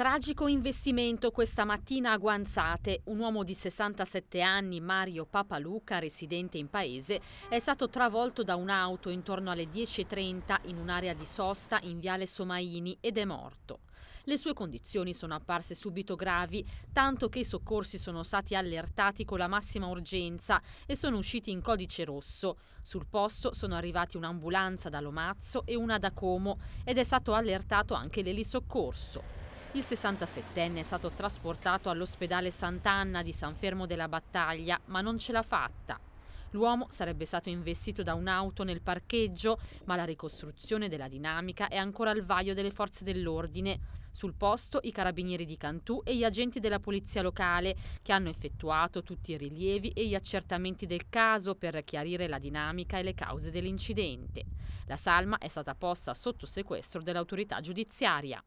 Tragico investimento questa mattina a Guanzate. Un uomo di 67 anni, Mario Papaluca, residente in paese, è stato travolto da un'auto intorno alle 10.30 in un'area di sosta in Viale Somaini ed è morto. Le sue condizioni sono apparse subito gravi, tanto che i soccorsi sono stati allertati con la massima urgenza e sono usciti in codice rosso. Sul posto sono arrivati un'ambulanza da Lomazzo e una da Como ed è stato allertato anche l'elisoccorso. Il 67enne è stato trasportato all'ospedale Sant'Anna di San Fermo della Battaglia, ma non ce l'ha fatta. L'uomo sarebbe stato investito da un'auto nel parcheggio, ma la ricostruzione della dinamica è ancora al vaglio delle forze dell'ordine. Sul posto i carabinieri di Cantù e gli agenti della polizia locale che hanno effettuato tutti i rilievi e gli accertamenti del caso per chiarire la dinamica e le cause dell'incidente. La salma è stata posta sotto sequestro dell'autorità giudiziaria.